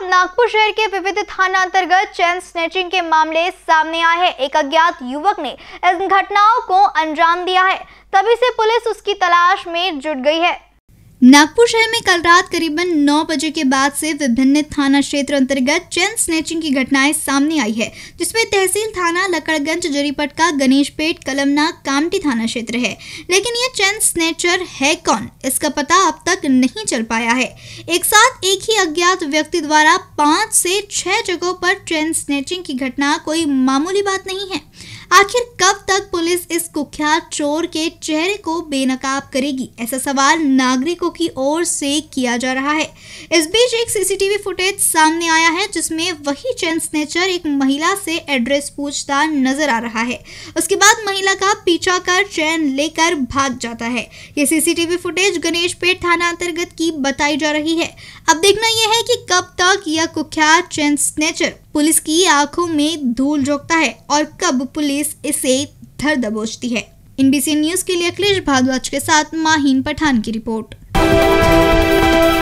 साहब नागपुर शहर के विविध थाना अंतर्गत चैन स्नेचिंग के मामले सामने आए हैं एक अज्ञात युवक ने इन घटनाओं को अंजाम दिया है तभी से पुलिस उसकी तलाश में जुट गई है नागपुर शहर में कल रात करीबन 9 बजे के बाद से विभिन्न थाना क्षेत्र अंतर्गत चेन स्नेचिंग की घटनाएं सामने आई है जिसमें तहसील थाना लकड़गंज जरीपटका गणेशपेट कलमना कामटी थाना क्षेत्र है लेकिन ये चेन स्नेचर है कौन इसका पता अब तक नहीं चल पाया है एक साथ एक ही अज्ञात व्यक्ति द्वारा पाँच से छह जगहों पर चेन स्नेचिंग की घटना कोई मामूली बात नहीं है आखिर कब तक पुलिस इस कुख्यात चोर के चेहरे को बेनकाब करेगी ऐसा सवाल नागरिकों की ओर से किया जा रहा है इस बीच एक सीसीटीवी फुटेज सामने आया है जिसमें वही चैन स्नेचर एक महिला से एड्रेस पूछता नजर आ रहा है उसके बाद महिला का पीछा कर चैन लेकर भाग जाता है ये सीसीटीवी फुटेज गणेश पेट थाना अंतर्गत की बताई जा रही है अब देखना यह है कि कब तक यह कुख्यात चैन स्नेचर पुलिस की आंखों में धूल झोंकता है और कब पुलिस इसे धर दबोचती है एनबीसी न्यूज के लिए अखिलेश भारद्वाज के साथ माहीन पठान की रिपोर्ट